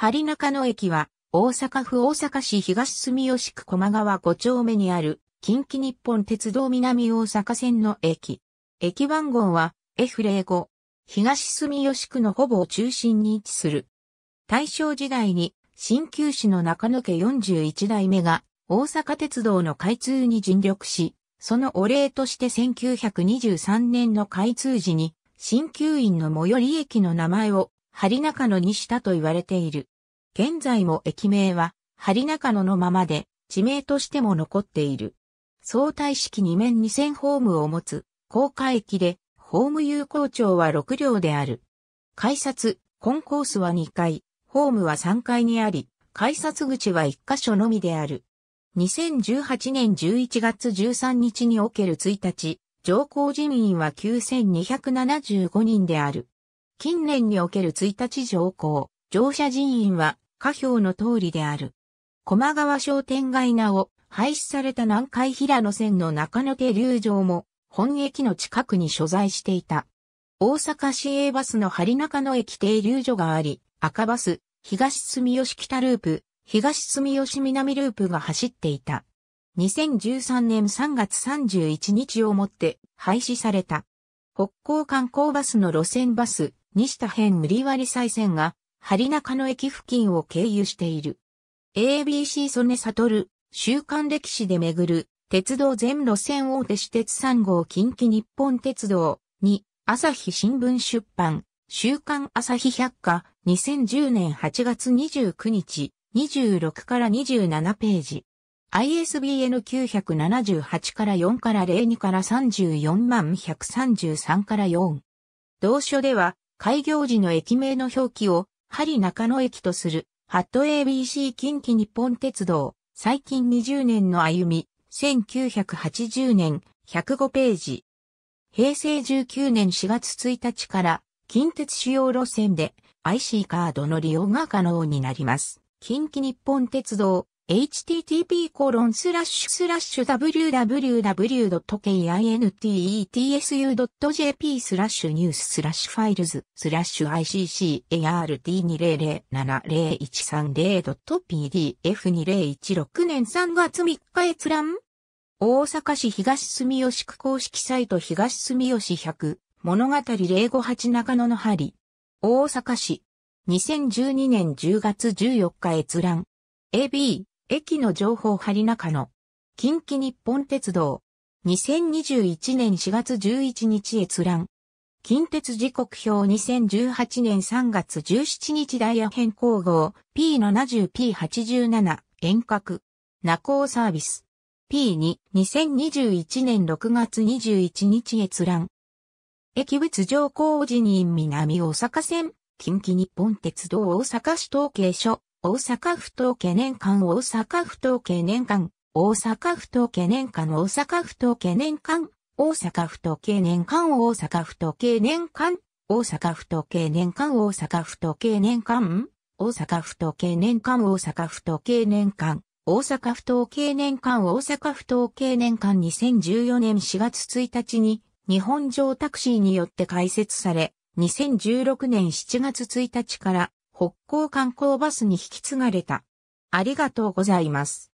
針中野駅は、大阪府大阪市東住吉区駒川5丁目にある、近畿日本鉄道南大阪線の駅。駅番号は F05。東住吉区のほぼ中心に位置する。大正時代に、新旧市の中野家41代目が、大阪鉄道の開通に尽力し、そのお礼として1923年の開通時に、新旧院の最寄り駅の名前を、針中野にしたと言われている。現在も駅名は、針中野のままで、地名としても残っている。相対式2面2000ホームを持つ、高架駅で、ホーム有効長は6両である。改札、コンコースは2階、ホームは3階にあり、改札口は1箇所のみである。2018年11月13日における1日、乗降人員は9275人である。近年における1日乗降、乗車人員は下表の通りである。駒川商店街名を廃止された南海平野線の中野手流場も本駅の近くに所在していた。大阪市営バスの張中野駅停留所があり、赤バス、東住吉北ループ、東住吉南ループが走っていた。2013年3月31日をもって廃止された。北港観光バスの路線バス、西田編無理割再線が針中野駅付近を経由している。ABC 曽根悟、週刊歴史で巡る、鉄道全路線大手私鉄3号近畿日本鉄道に、朝日新聞出版、週刊朝日百科、2010年8月29日、26から27ページ。ISBN 978から4から02から34万133から4。同書では、開業時の駅名の表記を針中野駅とする、ハット ABC 近畿日本鉄道、最近20年の歩み、1980年、105ページ。平成19年4月1日から、近鉄主要路線で IC カードの利用が可能になります。近畿日本鉄道、http://www.kintsu.jp e t スラッシュニューススラッシュファイルズスラッシュ ICCART20070130.pdf2016 年3月3日閲覧大阪市東住吉区公式サイト東住吉100物語058中野の針大阪市2012年10月14日閲覧 AB 駅の情報張中野。近畿日本鉄道。2021年4月11日閲覧。近鉄時刻表2018年3月17日ダイヤ変更号 P70P87 遠隔。ナコーサービス。P2、2021年6月21日閲覧。駅物上工事人南大阪線、近畿日本鉄道大阪市統計所、大阪府と懸念館大阪府と懸念館大阪府と懸念館大阪府と懸念館大阪府と懸念館大阪府と懸念館大阪府と懸念館大阪府と懸念館大阪府と懸念館大阪府と懸念館大阪府と懸念館大阪府と懸念館2014年4月1日に日本上タクシーによって開設され2016年7月1日から北港観光バスに引き継がれた。ありがとうございます。